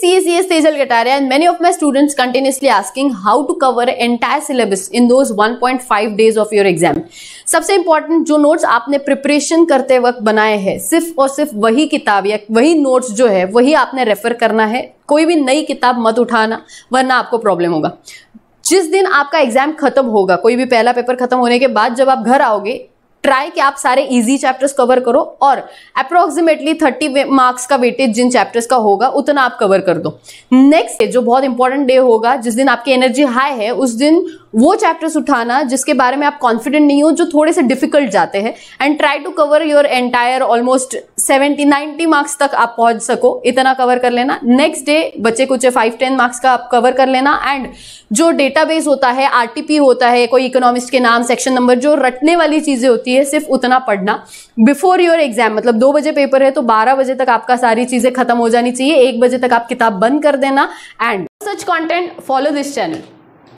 C S S CACS Tejal Gataria and many of my students continuously asking how to cover entire syllabus in those 1.5 days of your exam सबसे important जो notes आपने preparation करते वक्त बनाए हैं सिर्फ और सिर्फ वही किताब या वही नोट्स जो है वही आपने रेफर करना है कोई भी नई किताब मत उठाना वरना आपको प्रॉब्लम होगा जिस दिन आपका एग्जाम खत्म होगा कोई भी पहला पेपर खत्म होने के बाद जब आप घर आओगे ट्राई कि आप सारे इजी चैप्टर्स कवर करो और अप्रोक्सीमेटली थर्टी मार्क्स का वेटेज जिन चैप्टर्स का होगा उतना आप कवर कर दो नेक्स्ट जो बहुत इंपॉर्टेंट डे होगा जिस दिन आपकी एनर्जी हाई है उस दिन वो चैप्टर्स उठाना जिसके बारे में आप कॉन्फिडेंट नहीं हो जो थोड़े से डिफिकल्ट जाते हैं and try to cover your entire almost seventy ninety marks तक आप पहुंच सको इतना कवर कर लेना नेक्स्ट डे बच्चे कुछ फाइव टेन मार्क्स का आप कवर कर लेना एंड जो बेस होता है आर होता है कोई इकोनॉमिस्ट के नाम सेक्शन नंबर जो रटने वाली चीज़ें होती है सिर्फ उतना पढ़ना बिफोर योर एग्जाम मतलब दो बजे पेपर है तो बारह बजे तक आपका सारी चीज़ें खत्म हो जानी चाहिए एक बजे तक आप किताब बंद कर देना and such content follow this channel